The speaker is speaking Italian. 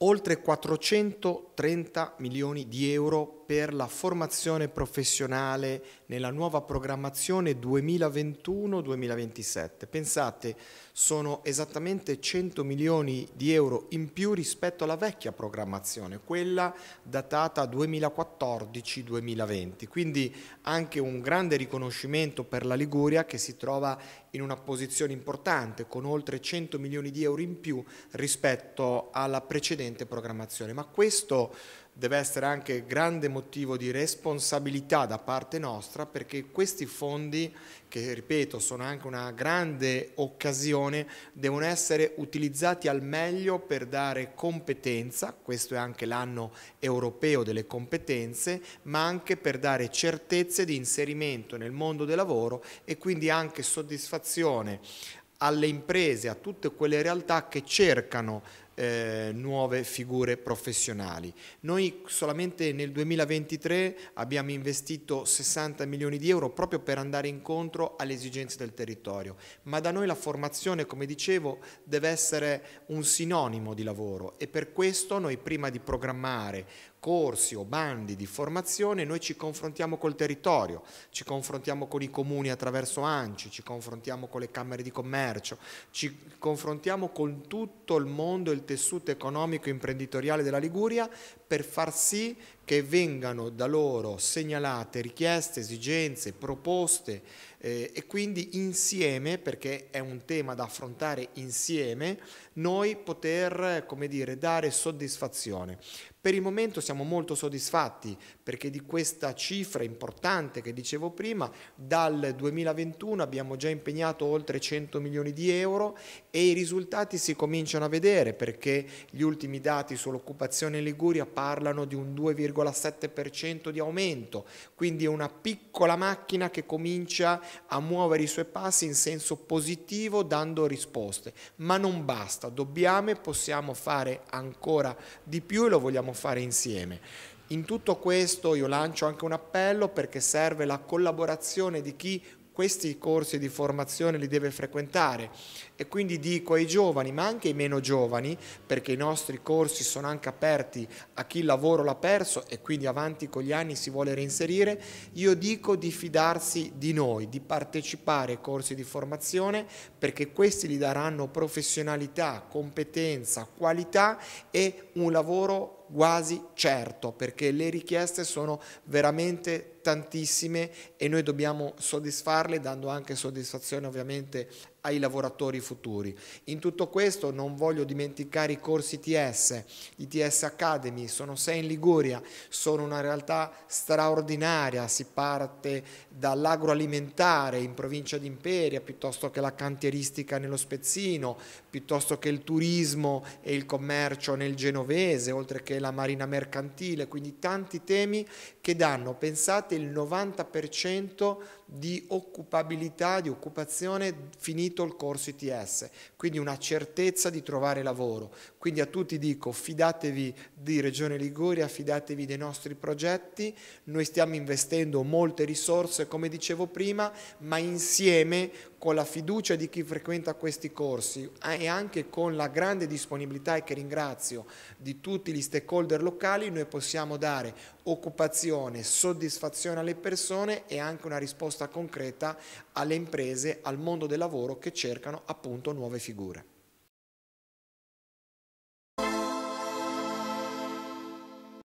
oltre 430 milioni di euro per la formazione professionale nella nuova programmazione 2021-2027. Pensate, sono esattamente 100 milioni di euro in più rispetto alla vecchia programmazione, quella datata 2014-2020, quindi anche un grande riconoscimento per la Liguria che si trova in una posizione importante con oltre 100 milioni di euro in più rispetto alla precedente programmazione. Ma questo deve essere anche grande motivo di responsabilità da parte nostra perché questi fondi, che ripeto sono anche una grande occasione, devono essere utilizzati al meglio per dare competenza, questo è anche l'anno europeo delle competenze, ma anche per dare certezze di inserimento nel mondo del lavoro e quindi anche soddisfazione alle imprese, a tutte quelle realtà che cercano eh, nuove figure professionali. Noi solamente nel 2023 abbiamo investito 60 milioni di euro proprio per andare incontro alle esigenze del territorio, ma da noi la formazione, come dicevo, deve essere un sinonimo di lavoro e per questo noi prima di programmare corsi o bandi di formazione, noi ci confrontiamo col territorio, ci confrontiamo con i comuni attraverso ANCI, ci confrontiamo con le camere di commercio, ci confrontiamo con tutto il mondo e il tessuto economico e imprenditoriale della Liguria per far sì che vengano da loro segnalate richieste, esigenze, proposte eh, e quindi insieme, perché è un tema da affrontare insieme, noi poter dire, dare soddisfazione. Per il momento siamo molto soddisfatti perché di questa cifra importante che dicevo prima, dal 2021 abbiamo già impegnato oltre 100 milioni di euro e i risultati si cominciano a vedere perché gli ultimi dati sull'occupazione in Liguria parlano di un 2,5%. 1,7% di aumento, quindi è una piccola macchina che comincia a muovere i suoi passi in senso positivo dando risposte, ma non basta, dobbiamo e possiamo fare ancora di più e lo vogliamo fare insieme. In tutto questo io lancio anche un appello perché serve la collaborazione di chi questi corsi di formazione li deve frequentare e quindi dico ai giovani ma anche ai meno giovani perché i nostri corsi sono anche aperti a chi il lavoro l'ha perso e quindi avanti con gli anni si vuole reinserire, io dico di fidarsi di noi, di partecipare ai corsi di formazione perché questi gli daranno professionalità, competenza, qualità e un lavoro quasi certo perché le richieste sono veramente tantissime e noi dobbiamo soddisfarle dando anche soddisfazione ovviamente ai lavoratori futuri. In tutto questo non voglio dimenticare i corsi TS, i TS Academy, sono sei in Liguria, sono una realtà straordinaria, si parte dall'agroalimentare in provincia di Imperia, piuttosto che la cantieristica nello Spezzino, piuttosto che il turismo e il commercio nel Genovese, oltre che la marina mercantile, quindi tanti temi che danno, pensate, il 90% di occupabilità, di occupazione finito il corso ITS, quindi una certezza di trovare lavoro. Quindi a tutti dico fidatevi di Regione Liguria, fidatevi dei nostri progetti, noi stiamo investendo molte risorse come dicevo prima, ma insieme con la fiducia di chi frequenta questi corsi e anche con la grande disponibilità e che ringrazio di tutti gli stakeholder locali noi possiamo dare occupazione, soddisfazione alle persone e anche una risposta concreta alle imprese, al mondo del lavoro che cercano appunto nuove figure.